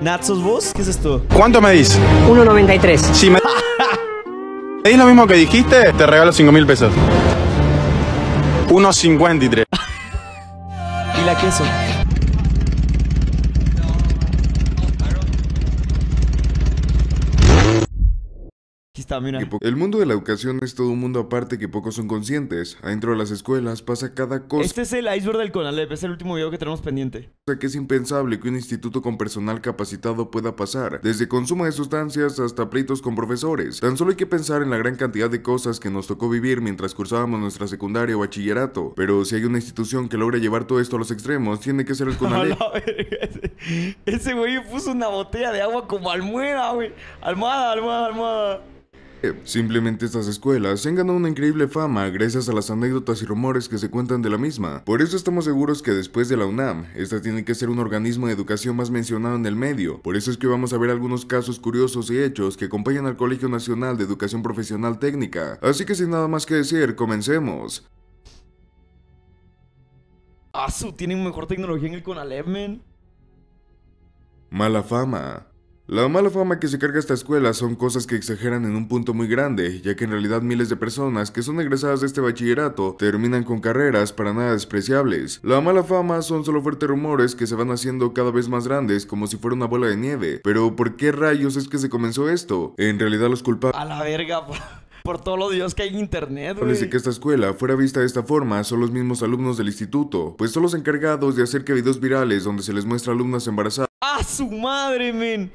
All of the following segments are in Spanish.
Natsus vos? ¿Qué es esto? ¿Cuánto me dis? 1.93. Si me... lo mismo que dijiste, te regalo 5 mil pesos. 1.53. ¿Y la queso? El mundo de la educación es todo un mundo aparte que pocos son conscientes. Adentro de las escuelas pasa cada cosa. Este es el iceberg del Conalep, es el último video que tenemos pendiente. O sea que es impensable que un instituto con personal capacitado pueda pasar, desde consumo de sustancias hasta pleitos con profesores. Tan solo hay que pensar en la gran cantidad de cosas que nos tocó vivir mientras cursábamos nuestra secundaria o bachillerato. Pero si hay una institución que logra llevar todo esto a los extremos, tiene que ser el Conalep. ese güey puso una botella de agua como almuera güey. Almohada, almohada, almohada. Eh, simplemente estas escuelas se han ganado una increíble fama gracias a las anécdotas y rumores que se cuentan de la misma. Por eso estamos seguros que después de la UNAM, esta tiene que ser un organismo de educación más mencionado en el medio. Por eso es que vamos a ver algunos casos curiosos y hechos que acompañan al Colegio Nacional de Educación Profesional Técnica. Así que sin nada más que decir, comencemos. Ah, tienen mejor tecnología en el Conalep, Mala fama. La mala fama que se carga esta escuela son cosas que exageran en un punto muy grande, ya que en realidad miles de personas que son egresadas de este bachillerato terminan con carreras para nada despreciables. La mala fama son solo fuertes rumores que se van haciendo cada vez más grandes como si fuera una bola de nieve. Pero ¿por qué rayos es que se comenzó esto? En realidad los culpables... A la verga, por todos los lo Dios que hay internet, Parece que esta escuela fuera vista de esta forma, son los mismos alumnos del instituto, pues son los encargados de hacer que videos virales donde se les muestra alumnas embarazadas. ¡A su madre, men!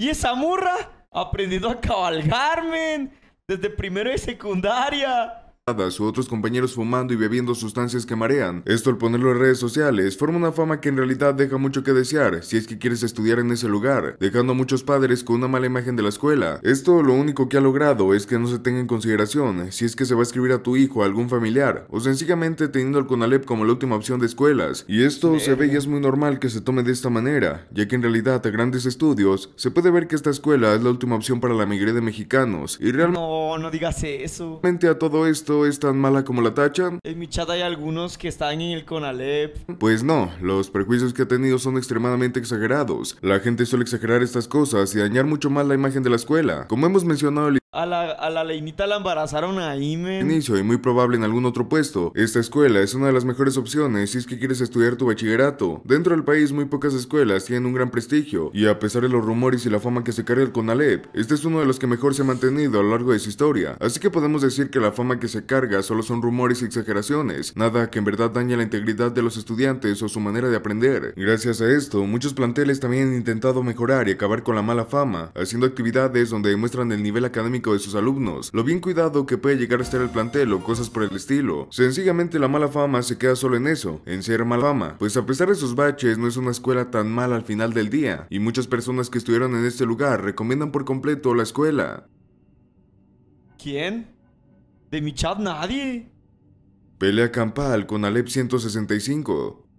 Y esa murra aprendido a cabalgar, men, desde primero de secundaria. O otros compañeros fumando y bebiendo sustancias que marean. Esto al ponerlo en redes sociales forma una fama que en realidad deja mucho que desear si es que quieres estudiar en ese lugar, dejando a muchos padres con una mala imagen de la escuela. Esto lo único que ha logrado es que no se tenga en consideración si es que se va a escribir a tu hijo, a algún familiar, o sencillamente teniendo el CONALEP como la última opción de escuelas. Y esto se ve y es muy normal que se tome de esta manera, ya que en realidad a grandes estudios se puede ver que esta escuela es la última opción para la mayoría de mexicanos. Y realmente... No, no digas eso. A todo esto es tan mala como la tacha. En mi chat hay algunos que están en el Conalep. Pues no, los prejuicios que ha tenido son extremadamente exagerados. La gente suele exagerar estas cosas y dañar mucho más la imagen de la escuela. Como hemos mencionado el a la, a la Leinita la embarazaron ahí, men. Inicio y muy probable en algún otro puesto. Esta escuela es una de las mejores opciones si es que quieres estudiar tu bachillerato. Dentro del país muy pocas escuelas tienen un gran prestigio, y a pesar de los rumores y la fama que se carga el Conalep, este es uno de los que mejor se ha mantenido a lo largo de su historia. Así que podemos decir que la fama que se carga solo son rumores y exageraciones, nada que en verdad daña la integridad de los estudiantes o su manera de aprender. Gracias a esto, muchos planteles también han intentado mejorar y acabar con la mala fama, haciendo actividades donde demuestran el nivel académico de sus alumnos, lo bien cuidado que puede llegar a estar el plantel o cosas por el estilo. Sencillamente la mala fama se queda solo en eso, en ser mala fama, pues a pesar de sus baches no es una escuela tan mala al final del día, y muchas personas que estuvieron en este lugar recomiendan por completo la escuela. ¿Quién? De mi chat nadie. Pelea campal con Alep 165.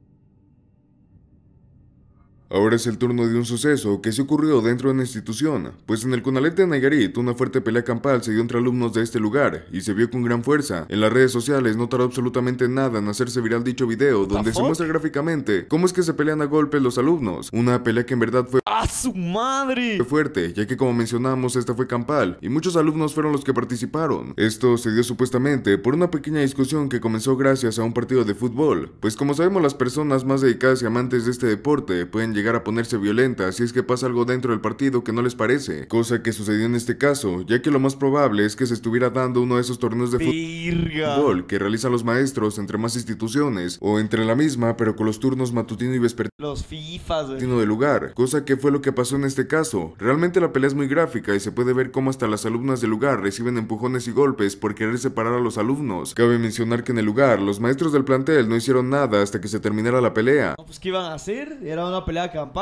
Ahora es el turno de un suceso que se ocurrió dentro de una institución, pues en el Conalep de Nayarit una fuerte pelea campal se dio entre alumnos de este lugar y se vio con gran fuerza. En las redes sociales no tardó absolutamente nada en hacerse viral dicho video donde se muestra gráficamente cómo es que se pelean a golpes los alumnos. Una pelea que en verdad fue ¡A su madre! Fue fuerte, ya que como mencionamos esta fue campal y muchos alumnos fueron los que participaron. Esto se dio supuestamente por una pequeña discusión que comenzó gracias a un partido de fútbol, pues como sabemos las personas más dedicadas y amantes de este deporte pueden llegar llegar a ponerse violenta si es que pasa algo dentro del partido que no les parece, cosa que sucedió en este caso, ya que lo más probable es que se estuviera dando uno de esos torneos de fútbol que realizan los maestros entre más instituciones o entre la misma, pero con los turnos matutino y vespertino. De lugar, cosa que fue lo que pasó en este caso. Realmente la pelea es muy gráfica y se puede ver cómo hasta las alumnas del lugar reciben empujones y golpes por querer separar a los alumnos. Cabe mencionar que en el lugar, los maestros del plantel no hicieron nada hasta que se terminara la pelea. No, pues, ¿qué iban a hacer? Era una pelea son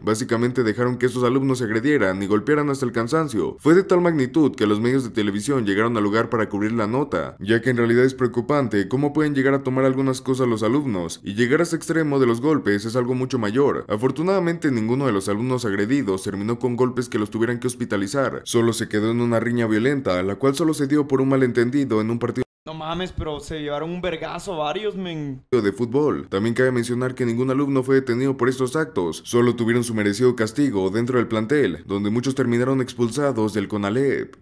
Básicamente dejaron que esos alumnos se agredieran y golpearan hasta el cansancio. Fue de tal magnitud que los medios de televisión llegaron al lugar para cubrir la nota, ya que en realidad es preocupante cómo pueden llegar a tomar algunas cosas los alumnos, y llegar a ese extremo de los golpes es algo mucho mayor. Afortunadamente ninguno de los alumnos agredidos terminó con golpes que los tuvieran que hospitalizar, solo se quedó en una riña violenta, la cual solo se dio por un malentendido en un partido no mames, pero se llevaron un vergazo varios, men. De fútbol. También cabe mencionar que ningún alumno fue detenido por estos actos. Solo tuvieron su merecido castigo dentro del plantel, donde muchos terminaron expulsados del CONALEP.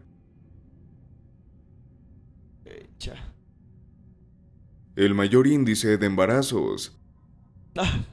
Echa. El mayor índice de embarazos. Ah.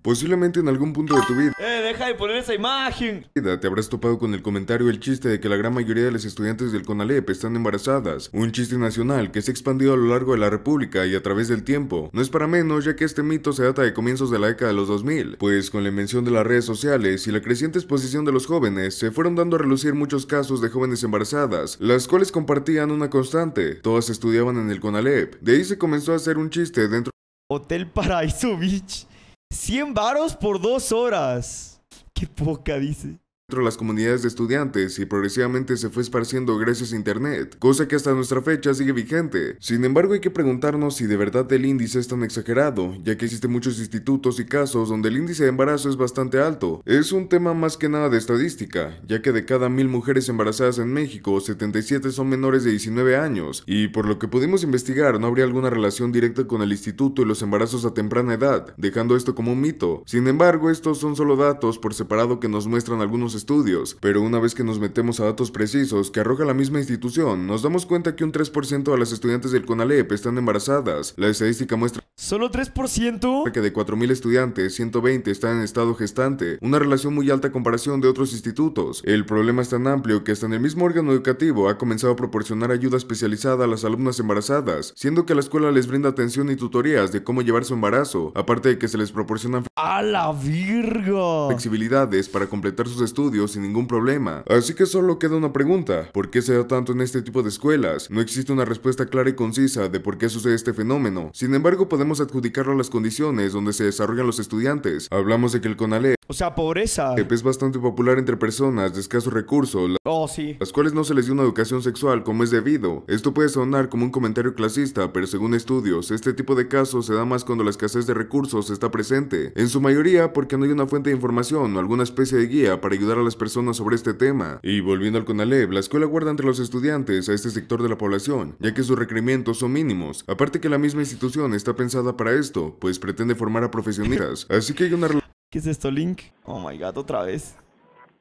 Posiblemente en algún punto de tu vida. Eh deja de poner esa imagen. Te habrás topado con el comentario el chiste de que la gran mayoría de los estudiantes del CONALEP están embarazadas. Un chiste nacional que se ha expandido a lo largo de la república y a través del tiempo. No es para menos ya que este mito se data de comienzos de la década de los 2000, pues con la invención de las redes sociales y la creciente exposición de los jóvenes se fueron dando a relucir muchos casos de jóvenes embarazadas, las cuales compartían una constante. Todas estudiaban en el CONALEP. De ahí se comenzó a hacer un chiste dentro Hotel Paraíso Beach. 100 varos por dos horas. Qué poca, dice entre las comunidades de estudiantes y progresivamente se fue esparciendo gracias a Internet, cosa que hasta nuestra fecha sigue vigente. Sin embargo, hay que preguntarnos si de verdad el índice es tan exagerado, ya que existen muchos institutos y casos donde el índice de embarazo es bastante alto. Es un tema más que nada de estadística, ya que de cada mil mujeres embarazadas en México, 77 son menores de 19 años, y por lo que pudimos investigar no habría alguna relación directa con el instituto y los embarazos a temprana edad, dejando esto como un mito. Sin embargo, estos son solo datos por separado que nos muestran algunos estudios, pero una vez que nos metemos a datos precisos que arroja la misma institución, nos damos cuenta que un 3% de las estudiantes del CONALEP están embarazadas. La estadística muestra ¿Solo 3%? Que de 4.000 estudiantes, 120 están en estado gestante, una relación muy alta a comparación de otros institutos. El problema es tan amplio que hasta en el mismo órgano educativo ha comenzado a proporcionar ayuda especializada a las alumnas embarazadas, siendo que la escuela les brinda atención y tutorías de cómo llevar su embarazo, aparte de que se les proporcionan... ¡A la virga! Flexibilidades para completar sus estudios sin ningún problema. Así que solo queda una pregunta, ¿por qué se da tanto en este tipo de escuelas? No existe una respuesta clara y concisa de por qué sucede este fenómeno. Sin embargo, podemos adjudicarlo a las condiciones donde se desarrollan los estudiantes. Hablamos de que el CONALE o sea, pobreza. Es bastante popular entre personas de escasos recursos. Oh, sí. Las cuales no se les dio una educación sexual como es debido. Esto puede sonar como un comentario clasista, pero según estudios, este tipo de casos se da más cuando la escasez de recursos está presente. En su mayoría porque no hay una fuente de información o alguna especie de guía para ayudar a las personas sobre este tema. Y volviendo al CONALEP, la escuela guarda entre los estudiantes a este sector de la población, ya que sus requerimientos son mínimos. Aparte que la misma institución está pensada para esto, pues pretende formar a profesionistas. Así que hay una relación ¿Qué es esto, Link? Oh my god, otra vez.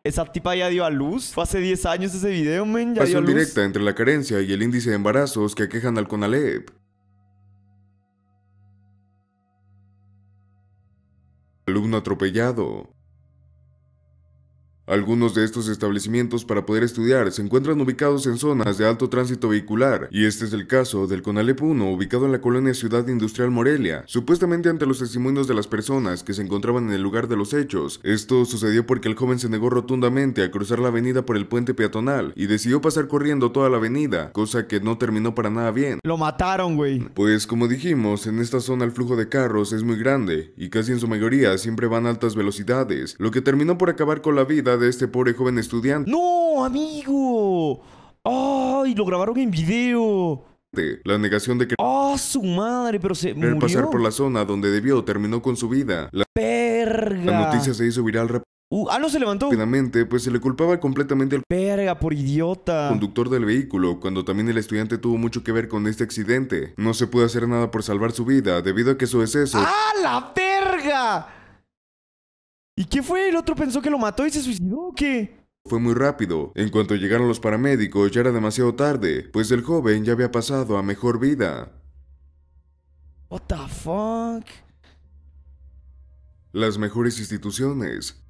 Esa tipa ya dio a luz. Fue hace 10 años ese video, men. Ya dio directa entre la carencia y el índice de embarazos que aquejan al Conalep. Alumno atropellado. Algunos de estos establecimientos para poder estudiar se encuentran ubicados en zonas de alto tránsito vehicular, y este es el caso del Conalep 1, ubicado en la colonia Ciudad Industrial Morelia. Supuestamente ante los testimonios de las personas que se encontraban en el lugar de los hechos, esto sucedió porque el joven se negó rotundamente a cruzar la avenida por el puente peatonal y decidió pasar corriendo toda la avenida, cosa que no terminó para nada bien. Lo mataron, güey. Pues como dijimos, en esta zona el flujo de carros es muy grande, y casi en su mayoría siempre van a altas velocidades, lo que terminó por acabar con la vida de este pobre joven estudiante. ¡No, amigo! ¡Ay, lo grabaron en video! La negación de que... ¡Ah, su madre! Pero se murió. pasar por la zona donde debió terminó con su vida. La... La noticia se hizo viral Uh, ah, no se levantó. Finalmente, pues se le culpaba completamente al por idiota conductor del vehículo, cuando también el estudiante tuvo mucho que ver con este accidente. No se pudo hacer nada por salvar su vida debido a que su exceso. ¡Ah, la verga! ¿Y qué fue? ¿El otro pensó que lo mató y se suicidó o qué? Fue muy rápido. En cuanto llegaron los paramédicos ya era demasiado tarde, pues el joven ya había pasado a mejor vida. What the fuck? Las mejores instituciones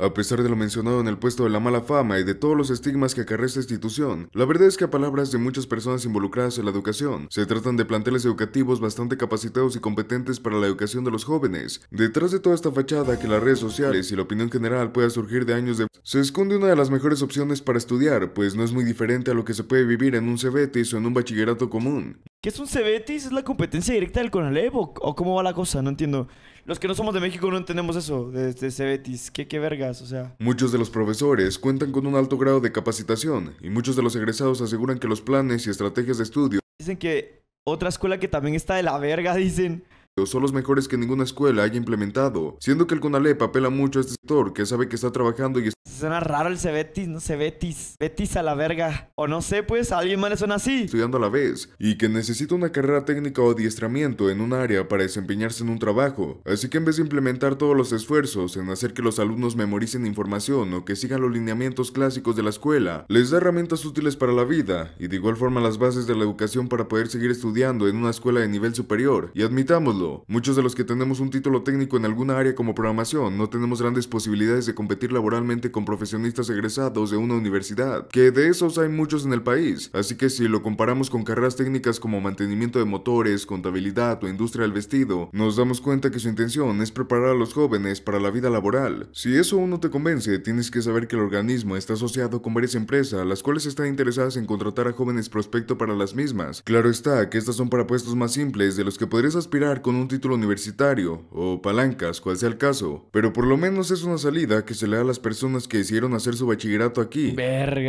a pesar de lo mencionado en el puesto de la mala fama y de todos los estigmas que acarrea esta institución, la verdad es que a palabras de muchas personas involucradas en la educación, se tratan de planteles educativos bastante capacitados y competentes para la educación de los jóvenes. Detrás de toda esta fachada que las redes sociales y la opinión general pueda surgir de años de... Se esconde una de las mejores opciones para estudiar, pues no es muy diferente a lo que se puede vivir en un cebetis o en un bachillerato común. ¿Qué es un CBETIS? ¿Es la competencia directa del CONALEP o cómo va la cosa? No entiendo los que no somos de México no entendemos eso de, Cebetis. ¿Qué, ¿Qué vergas? O sea. Muchos de los profesores cuentan con un alto grado de capacitación y muchos de los egresados aseguran que los planes y estrategias de estudio. Dicen que otra escuela que también está de la verga, dicen, son los mejores que ninguna escuela haya implementado, siendo que el CONALEP apela mucho a este sector que sabe que está trabajando y Suena raro el Cebetis, no Cebetis, Betis a la verga, o no sé pues, alguien más le suena así. Estudiando a la vez, y que necesita una carrera técnica o adiestramiento en un área para desempeñarse en un trabajo, así que en vez de implementar todos los esfuerzos en hacer que los alumnos memoricen información o que sigan los lineamientos clásicos de la escuela, les da herramientas útiles para la vida, y de igual forma las bases de la educación para poder seguir estudiando en una escuela de nivel superior, y admitámoslo, Muchos de los que tenemos un título técnico en alguna área como programación no tenemos grandes posibilidades de competir laboralmente con profesionistas egresados de una universidad, que de esos hay muchos en el país, así que si lo comparamos con carreras técnicas como mantenimiento de motores, contabilidad o industria del vestido, nos damos cuenta que su intención es preparar a los jóvenes para la vida laboral. Si eso aún no te convence, tienes que saber que el organismo está asociado con varias empresas, las cuales están interesadas en contratar a jóvenes prospecto para las mismas. Claro está que estas son para puestos más simples de los que podrías aspirar con un título universitario, o palancas, cual sea el caso, pero por lo menos es una salida que se le da a las personas que decidieron hacer su bachillerato aquí.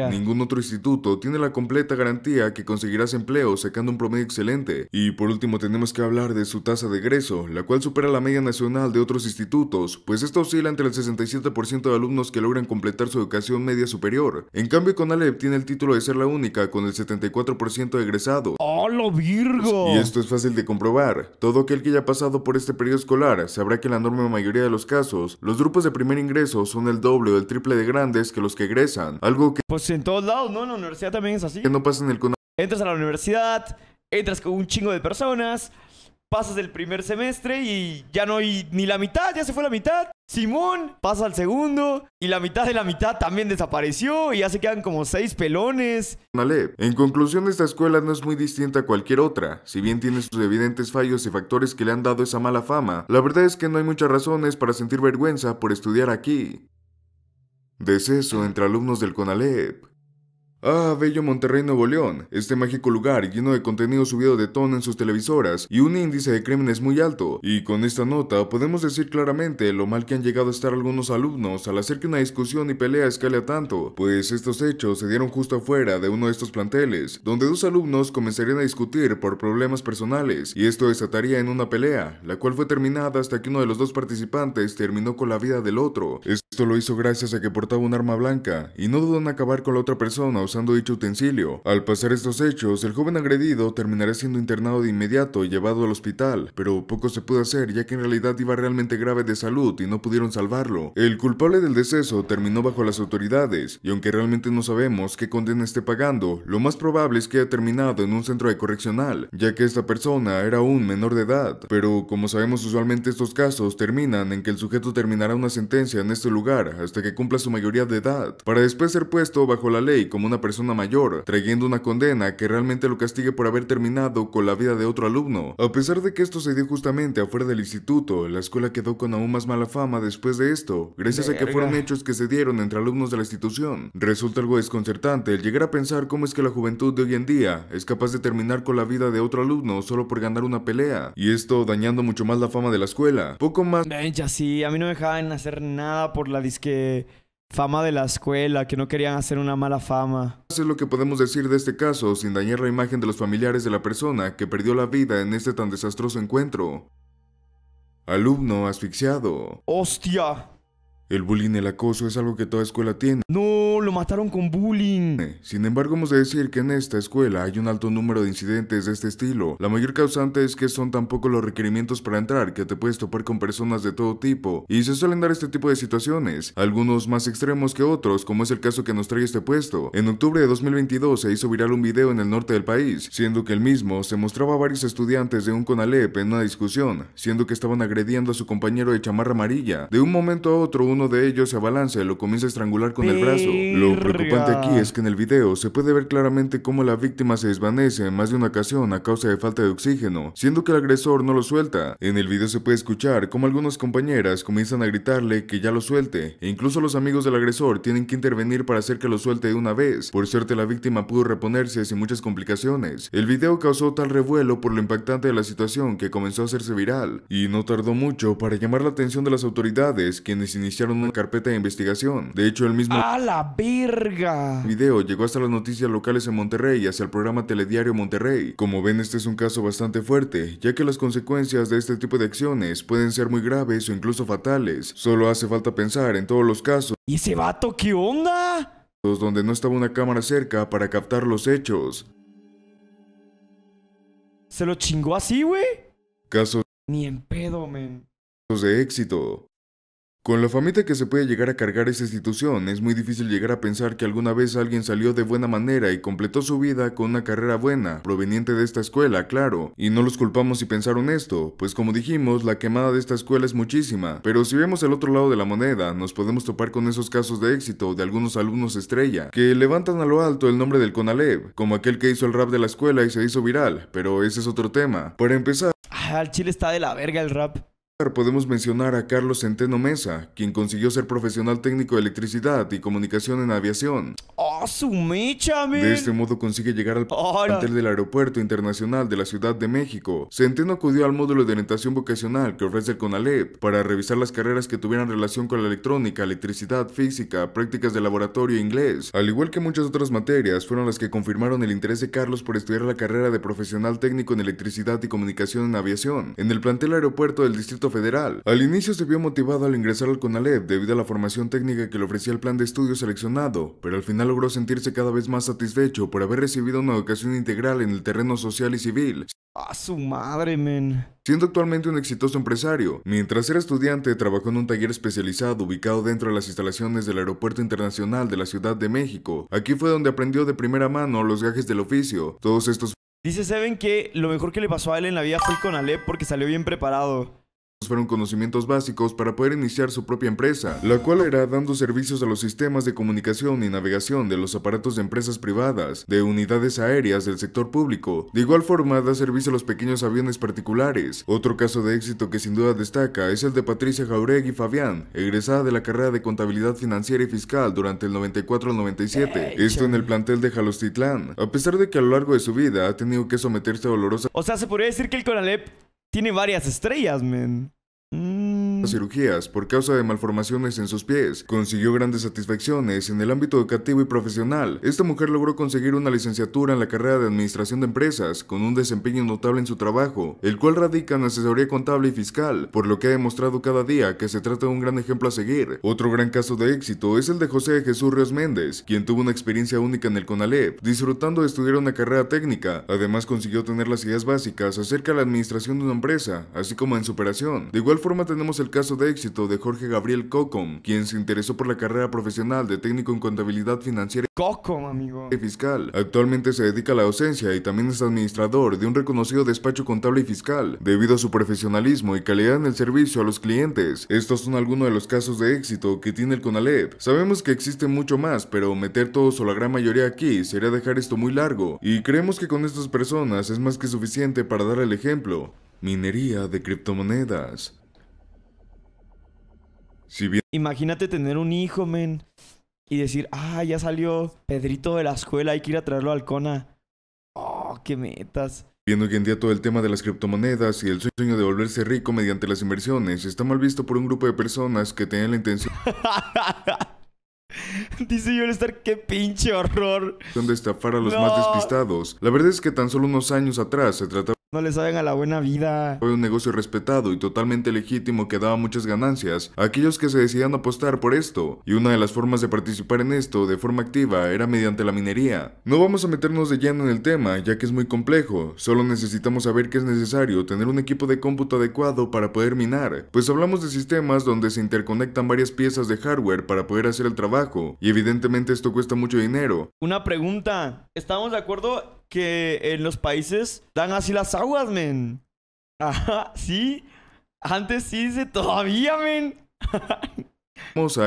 Ningún otro instituto tiene la completa garantía que conseguirás empleo sacando un promedio excelente. Y por último tenemos que hablar de su tasa de egreso, la cual supera la media nacional de otros institutos, pues esta oscila entre el 67% de alumnos que logran completar su educación media superior. En cambio, Conalep tiene el título de ser la única con el 74% de egresado. ¡Oh, lo virgo! Y esto es fácil de comprobar. Todo aquel que haya pasado por este periodo escolar sabrá que la enorme mayoría de los casos, los grupos de primer ingreso son el doble o el triple de grandes que los que egresan, algo que... Pues en todos lados, ¿no? En la universidad también es así. Que no pasa en el... Entras a la universidad, entras con un chingo de personas, pasas el primer semestre y ya no hay ni la mitad, ya se fue la mitad. Simón pasa al segundo y la mitad de la mitad también desapareció y ya se quedan como seis pelones. Conalep en conclusión esta escuela no es muy distinta a cualquier otra, si bien tiene sus evidentes fallos y factores que le han dado esa mala fama, la verdad es que no hay muchas razones para sentir vergüenza por estudiar aquí. Deceso entre alumnos del CONALEP. Ah, bello Monterrey Nuevo León, este mágico lugar lleno de contenido subido de tono en sus televisoras y un índice de crímenes muy alto, y con esta nota podemos decir claramente lo mal que han llegado a estar algunos alumnos al hacer que una discusión y pelea escale a tanto, pues estos hechos se dieron justo afuera de uno de estos planteles, donde dos alumnos comenzarían a discutir por problemas personales, y esto desataría en una pelea, la cual fue terminada hasta que uno de los dos participantes terminó con la vida del otro. Esto lo hizo gracias a que portaba un arma blanca, y no dudó en acabar con la otra persona usando dicho utensilio. Al pasar estos hechos, el joven agredido terminará siendo internado de inmediato y llevado al hospital, pero poco se pudo hacer ya que en realidad iba realmente grave de salud y no pudieron salvarlo. El culpable del deceso terminó bajo las autoridades, y aunque realmente no sabemos qué condena esté pagando, lo más probable es que haya terminado en un centro de correccional, ya que esta persona era un menor de edad. Pero como sabemos usualmente estos casos terminan en que el sujeto terminará una sentencia en este lugar hasta que cumpla su mayoría de edad, para después ser puesto bajo la ley como una persona mayor, trayendo una condena que realmente lo castigue por haber terminado con la vida de otro alumno. A pesar de que esto se dio justamente afuera del instituto, la escuela quedó con aún más mala fama después de esto, gracias a que fueron hechos que se dieron entre alumnos de la institución. Resulta algo desconcertante el llegar a pensar cómo es que la juventud de hoy en día es capaz de terminar con la vida de otro alumno solo por ganar una pelea, y esto dañando mucho más la fama de la escuela. Poco más... Ya sí, a mí no me dejaban hacer nada por la disque fama de la escuela, que no querían hacer una mala fama. Eso es lo que podemos decir de este caso, sin dañar la imagen de los familiares de la persona que perdió la vida en este tan desastroso encuentro. Alumno asfixiado. ¡Hostia! El bullying, el acoso es algo que toda escuela tiene. No, lo mataron con bullying. Sin embargo, hemos de decir que en esta escuela hay un alto número de incidentes de este estilo. La mayor causante es que son tan los requerimientos para entrar que te puedes topar con personas de todo tipo y se suelen dar este tipo de situaciones, algunos más extremos que otros, como es el caso que nos trae este puesto. En octubre de 2022 se hizo viral un video en el norte del país, siendo que el mismo se mostraba a varios estudiantes de un CONALEP en una discusión, siendo que estaban agrediendo a su compañero de chamarra amarilla. De un momento a otro, uno de ellos se abalanza y lo comienza a estrangular con el brazo. Lo preocupante aquí es que en el video se puede ver claramente cómo la víctima se desvanece en más de una ocasión a causa de falta de oxígeno, siendo que el agresor no lo suelta. En el video se puede escuchar cómo algunas compañeras comienzan a gritarle que ya lo suelte, e incluso los amigos del agresor tienen que intervenir para hacer que lo suelte de una vez. Por suerte la víctima pudo reponerse sin muchas complicaciones. El video causó tal revuelo por lo impactante de la situación que comenzó a hacerse viral, y no tardó mucho para llamar la atención de las autoridades, quienes iniciaron una carpeta de investigación. De hecho, el mismo... ¡A la verga! Video llegó hasta las noticias locales en Monterrey, hacia el programa Telediario Monterrey. Como ven, este es un caso bastante fuerte, ya que las consecuencias de este tipo de acciones pueden ser muy graves o incluso fatales. Solo hace falta pensar en todos los casos. ¿Y ese vato qué onda? Donde no estaba una cámara cerca para captar los hechos. ¿Se lo chingó así, güey? Casos... Ni en pedo, men. Casos de éxito. Con la famita que se puede llegar a cargar esa institución, es muy difícil llegar a pensar que alguna vez alguien salió de buena manera y completó su vida con una carrera buena, proveniente de esta escuela, claro, y no los culpamos si pensaron esto, pues como dijimos, la quemada de esta escuela es muchísima, pero si vemos el otro lado de la moneda, nos podemos topar con esos casos de éxito de algunos alumnos estrella, que levantan a lo alto el nombre del Conalep, como aquel que hizo el rap de la escuela y se hizo viral, pero ese es otro tema. Para empezar... Ah, al chile está de la verga el rap. Podemos mencionar a Carlos Centeno Mesa, quien consiguió ser profesional técnico de electricidad y comunicación en aviación. ¡Oh, su De este modo consigue llegar al plantel del Aeropuerto Internacional de la Ciudad de México. Centeno acudió al módulo de orientación vocacional que ofrece el CONALEP para revisar las carreras que tuvieran relación con la electrónica, electricidad, física, prácticas de laboratorio e inglés. Al igual que muchas otras materias, fueron las que confirmaron el interés de Carlos por estudiar la carrera de profesional técnico en electricidad y comunicación en aviación. En el plantel aeropuerto del Distrito federal. Al inicio se vio motivado al ingresar al CONALEP debido a la formación técnica que le ofrecía el plan de estudio seleccionado, pero al final logró sentirse cada vez más satisfecho por haber recibido una educación integral en el terreno social y civil. A su madre, men. Siendo actualmente un exitoso empresario, mientras era estudiante trabajó en un taller especializado ubicado dentro de las instalaciones del Aeropuerto Internacional de la Ciudad de México. Aquí fue donde aprendió de primera mano los gajes del oficio. Todos estos Dice ¿saben que lo mejor que le pasó a él en la vida fue el Conalep porque salió bien preparado fueron conocimientos básicos para poder iniciar su propia empresa, la cual era dando servicios a los sistemas de comunicación y navegación de los aparatos de empresas privadas, de unidades aéreas del sector público. De igual forma, da servicio a los pequeños aviones particulares. Otro caso de éxito que sin duda destaca es el de Patricia Jauregui Fabián, egresada de la carrera de Contabilidad Financiera y Fiscal durante el 94 al 97, esto en el plantel de Jalostitlán, a pesar de que a lo largo de su vida ha tenido que someterse a dolorosas... O sea, se podría decir que el Conalep tiene varias estrellas, men. Mm. Mm. cirugías por causa de malformaciones en sus pies. Consiguió grandes satisfacciones en el ámbito educativo y profesional. Esta mujer logró conseguir una licenciatura en la carrera de Administración de Empresas, con un desempeño notable en su trabajo, el cual radica en asesoría contable y fiscal, por lo que ha demostrado cada día que se trata de un gran ejemplo a seguir. Otro gran caso de éxito es el de José Jesús Ríos Méndez, quien tuvo una experiencia única en el CONALEP, disfrutando de estudiar una carrera técnica. Además consiguió tener las ideas básicas acerca de la administración de una empresa, así como en su operación. De igual forma tenemos el caso de éxito de Jorge Gabriel Cocom, quien se interesó por la carrera profesional de técnico en contabilidad financiera y fiscal. Actualmente se dedica a la docencia y también es administrador de un reconocido despacho contable y fiscal, debido a su profesionalismo y calidad en el servicio a los clientes. Estos son algunos de los casos de éxito que tiene el CONALEP. Sabemos que existe mucho más, pero meter todos o la gran mayoría aquí sería dejar esto muy largo, y creemos que con estas personas es más que suficiente para dar el ejemplo. Minería de criptomonedas. Si bien... Imagínate tener un hijo, men. Y decir, ah, ya salió Pedrito de la escuela, hay que ir a traerlo al Cona. Oh, qué metas. Viendo hoy en día todo el tema de las criptomonedas y el sueño de volverse rico mediante las inversiones está mal visto por un grupo de personas que tienen la intención. Dice estar qué pinche horror. Donde estafar a los más despistados. La verdad es que tan solo unos años atrás se trataba. No le saben a la buena vida. Fue un negocio respetado y totalmente legítimo que daba muchas ganancias a aquellos que se decidían apostar por esto, y una de las formas de participar en esto de forma activa era mediante la minería. No vamos a meternos de lleno en el tema, ya que es muy complejo, solo necesitamos saber que es necesario tener un equipo de cómputo adecuado para poder minar, pues hablamos de sistemas donde se interconectan varias piezas de hardware para poder hacer el trabajo, y evidentemente esto cuesta mucho dinero. Una pregunta, ¿estamos de acuerdo que en los países dan así las aguas, men. Ajá, sí. Antes sí dice todavía, men.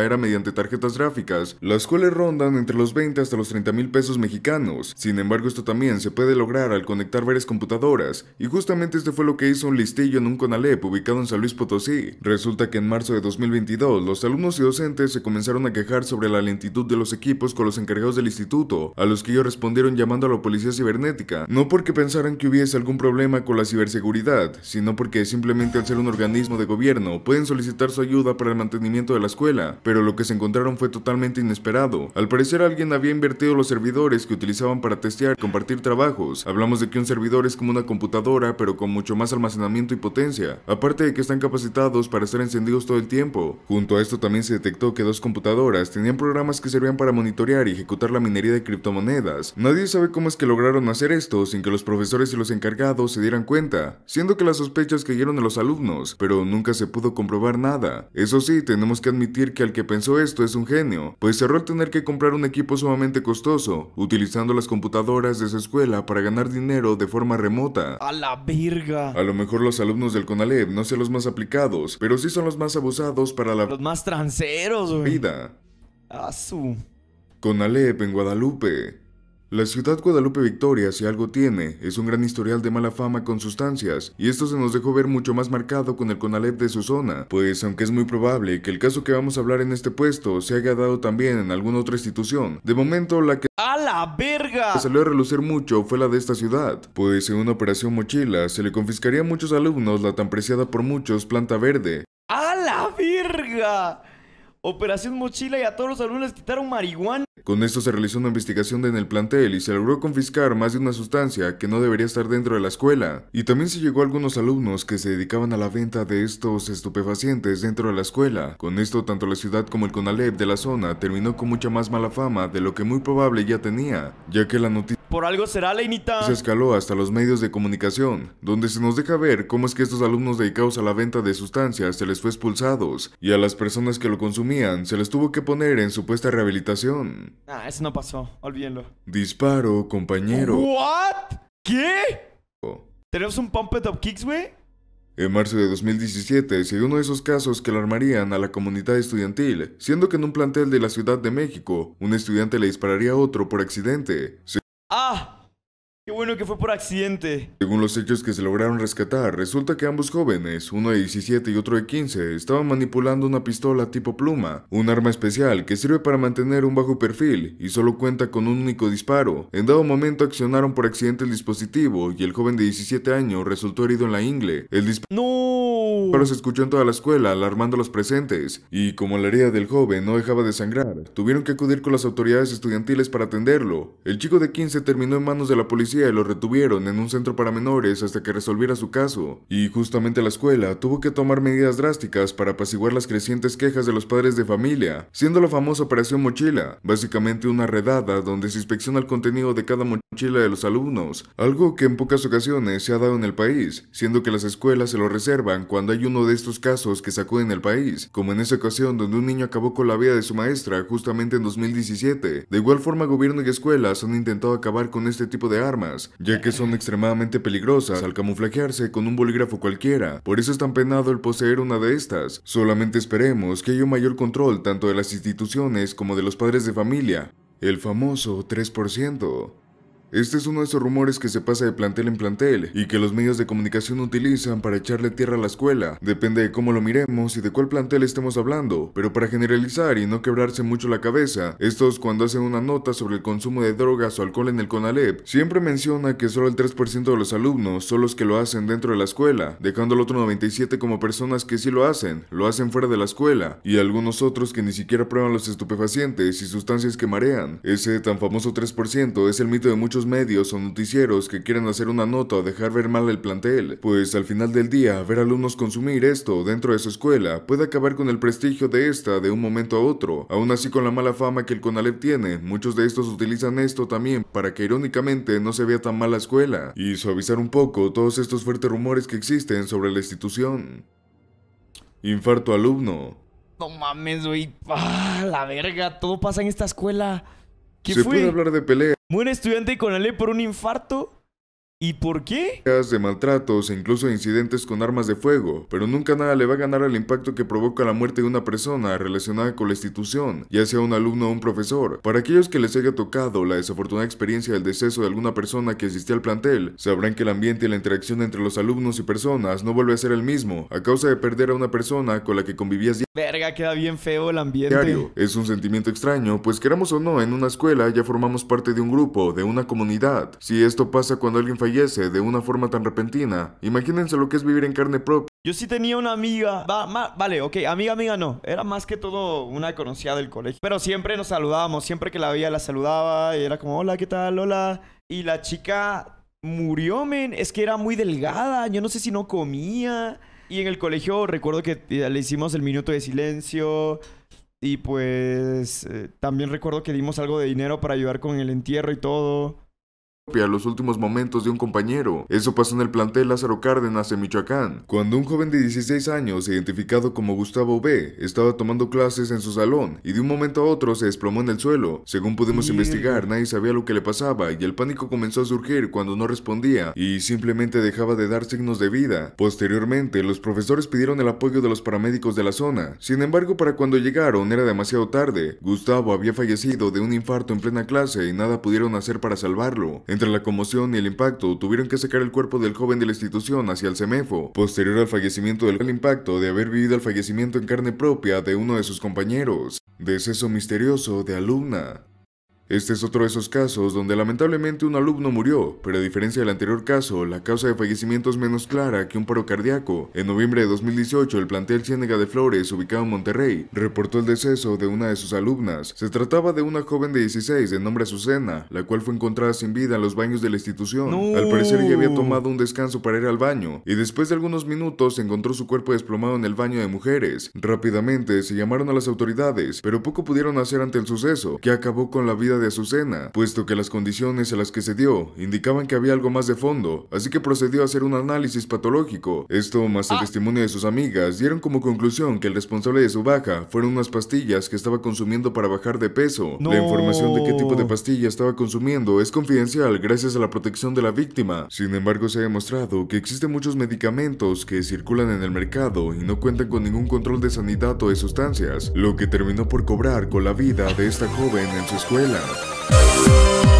era mediante tarjetas gráficas, las cuales rondan entre los 20 hasta los 30 mil pesos mexicanos. Sin embargo, esto también se puede lograr al conectar varias computadoras, y justamente este fue lo que hizo un listillo en un Conalep ubicado en San Luis Potosí. Resulta que en marzo de 2022, los alumnos y docentes se comenzaron a quejar sobre la lentitud de los equipos con los encargados del instituto, a los que ellos respondieron llamando a la policía cibernética, no porque pensaran que hubiese algún problema con la ciberseguridad, sino porque simplemente al ser un organismo de gobierno pueden solicitar su ayuda para el mantenimiento de las escuela pero lo que se encontraron fue totalmente inesperado. Al parecer alguien había invertido los servidores que utilizaban para testear y compartir trabajos. Hablamos de que un servidor es como una computadora, pero con mucho más almacenamiento y potencia, aparte de que están capacitados para estar encendidos todo el tiempo. Junto a esto también se detectó que dos computadoras tenían programas que servían para monitorear y ejecutar la minería de criptomonedas. Nadie sabe cómo es que lograron hacer esto sin que los profesores y los encargados se dieran cuenta, siendo que las sospechas cayeron a los alumnos, pero nunca se pudo comprobar nada. Eso sí, tenemos que admitir que al que pensó esto es un genio, pues cerró tener que comprar un equipo sumamente costoso, utilizando las computadoras de su escuela para ganar dinero de forma remota. ¡A la verga A lo mejor los alumnos del CONALEP no sean los más aplicados, pero sí son los más abusados para la... más Vida. Asu. CONALEP en Guadalupe. La ciudad Guadalupe Victoria, si algo tiene, es un gran historial de mala fama con sustancias, y esto se nos dejó ver mucho más marcado con el CONALEP de su zona, pues aunque es muy probable que el caso que vamos a hablar en este puesto se haya dado también en alguna otra institución, de momento la que... ¡A la verga! Salió a relucir mucho fue la de esta ciudad, pues en una operación mochila se le confiscaría a muchos alumnos la tan preciada por muchos planta verde. ¡A la verga! Operación Mochila y a todos los alumnos quitaron marihuana. Con esto se realizó una investigación en el plantel y se logró confiscar más de una sustancia que no debería estar dentro de la escuela. Y también se llegó a algunos alumnos que se dedicaban a la venta de estos estupefacientes dentro de la escuela. Con esto tanto la ciudad como el CONALEP de la zona terminó con mucha más mala fama de lo que muy probable ya tenía, ya que la noticia por algo será, Se escaló hasta los medios de comunicación, donde se nos deja ver cómo es que estos alumnos dedicados a la venta de sustancias se les fue expulsados y a las personas que lo consumían se les tuvo que poner en supuesta rehabilitación. Ah, eso no pasó, olvídenlo. Disparo, compañero. ¿Qué? Oh. ¿Tenemos un pump of kicks, güey? En marzo de 2017 se dio uno de esos casos que alarmarían a la comunidad estudiantil, siendo que en un plantel de la Ciudad de México, un estudiante le dispararía a otro por accidente. ¡Ah! Qué bueno que fue por accidente. Según los hechos que se lograron rescatar, resulta que ambos jóvenes, uno de 17 y otro de 15, estaban manipulando una pistola tipo pluma, un arma especial que sirve para mantener un bajo perfil y solo cuenta con un único disparo. En dado momento accionaron por accidente el dispositivo y el joven de 17 años resultó herido en la ingle. El ¡No! los se escuchó en toda la escuela, alarmando a los presentes, y como la herida del joven no dejaba de sangrar, tuvieron que acudir con las autoridades estudiantiles para atenderlo. El chico de 15 terminó en manos de la policía y lo retuvieron en un centro para menores hasta que resolviera su caso, y justamente la escuela tuvo que tomar medidas drásticas para apaciguar las crecientes quejas de los padres de familia, siendo la famosa Operación Mochila, básicamente una redada donde se inspecciona el contenido de cada mochila de los alumnos, algo que en pocas ocasiones se ha dado en el país, siendo que las escuelas se lo reservan cuando hay uno de estos casos que en el país, como en esa ocasión donde un niño acabó con la vida de su maestra justamente en 2017. De igual forma, gobierno y escuelas han intentado acabar con este tipo de armas, ya que son extremadamente peligrosas al camuflajearse con un bolígrafo cualquiera. Por eso es tan penado el poseer una de estas. Solamente esperemos que haya un mayor control tanto de las instituciones como de los padres de familia. El famoso 3%. Este es uno de esos rumores que se pasa de plantel en plantel y que los medios de comunicación utilizan para echarle tierra a la escuela. Depende de cómo lo miremos y de cuál plantel estemos hablando, pero para generalizar y no quebrarse mucho la cabeza, estos cuando hacen una nota sobre el consumo de drogas o alcohol en el CONALEP, siempre menciona que solo el 3% de los alumnos son los que lo hacen dentro de la escuela, dejando al otro 97% como personas que sí lo hacen, lo hacen fuera de la escuela, y algunos otros que ni siquiera prueban los estupefacientes y sustancias que marean. Ese tan famoso 3% es el mito de muchos medios o noticieros que quieren hacer una nota o dejar ver mal el plantel, pues al final del día ver alumnos consumir esto dentro de su escuela puede acabar con el prestigio de esta de un momento a otro. Aún así con la mala fama que el CONALEP tiene, muchos de estos utilizan esto también para que irónicamente no se vea tan Mala la escuela y suavizar un poco todos estos fuertes rumores que existen sobre la institución. Infarto alumno. No mames, güey. Ah, la verga, todo pasa en esta escuela. ¿Qué se puede hablar de pelea Buen estudiante la ley por un infarto ¿Y por qué? De maltratos e incluso incidentes con armas de fuego, pero nunca nada le va a ganar al impacto que provoca la muerte de una persona relacionada con la institución, ya sea un alumno o un profesor. Para aquellos que les haya tocado la desafortunada experiencia del deceso de alguna persona que asistía al plantel, sabrán que el ambiente y la interacción entre los alumnos y personas no vuelve a ser el mismo, a causa de perder a una persona con la que convivías Verga, queda bien feo el ambiente. Es un sentimiento extraño, pues queramos o no, en una escuela ya formamos parte de un grupo, de una comunidad. Si esto pasa cuando alguien fallece, de una forma tan repentina. Imagínense lo que es vivir en carne propia. Yo sí tenía una amiga, va, vale, ok, amiga, amiga no, era más que todo una conocida del colegio, pero siempre nos saludábamos, siempre que la veía la saludaba y era como, hola, ¿qué tal? Hola. Y la chica murió, men, es que era muy delgada, yo no sé si no comía. Y en el colegio recuerdo que eh, le hicimos el minuto de silencio, y pues eh, también recuerdo que dimos algo de dinero para ayudar con el entierro y todo a los últimos momentos de un compañero. Eso pasó en el plantel Lázaro Cárdenas en Michoacán, cuando un joven de 16 años, identificado como Gustavo B, estaba tomando clases en su salón y de un momento a otro se desplomó en el suelo. Según pudimos investigar, nadie sabía lo que le pasaba y el pánico comenzó a surgir cuando no respondía y simplemente dejaba de dar signos de vida. Posteriormente, los profesores pidieron el apoyo de los paramédicos de la zona. Sin embargo, para cuando llegaron era demasiado tarde. Gustavo había fallecido de un infarto en plena clase y nada pudieron hacer para salvarlo. Entre la conmoción y el impacto, tuvieron que sacar el cuerpo del joven de la institución hacia el CEMEFO, posterior al fallecimiento del impacto de haber vivido el fallecimiento en carne propia de uno de sus compañeros. Deceso misterioso de alumna. Este es otro de esos casos donde lamentablemente un alumno murió, pero a diferencia del anterior caso, la causa de fallecimiento es menos clara que un paro cardíaco. En noviembre de 2018, el plantel Ciénega de Flores, ubicado en Monterrey, reportó el deceso de una de sus alumnas. Se trataba de una joven de 16 de nombre Azucena, la cual fue encontrada sin vida en los baños de la institución. Al parecer ya había tomado un descanso para ir al baño, y después de algunos minutos encontró su cuerpo desplomado en el baño de mujeres. Rápidamente se llamaron a las autoridades, pero poco pudieron hacer ante el suceso, que acabó con la vida de Azucena, puesto que las condiciones a las que se dio indicaban que había algo más de fondo, así que procedió a hacer un análisis patológico. Esto, más el ah. testimonio de sus amigas, dieron como conclusión que el responsable de su baja fueron unas pastillas que estaba consumiendo para bajar de peso. La información de qué tipo de pastilla estaba consumiendo es confidencial gracias a la protección de la víctima. Sin embargo, se ha demostrado que existen muchos medicamentos que circulan en el mercado y no cuentan con ningún control de sanidad o de sustancias, lo que terminó por cobrar con la vida de esta joven en su escuela. Música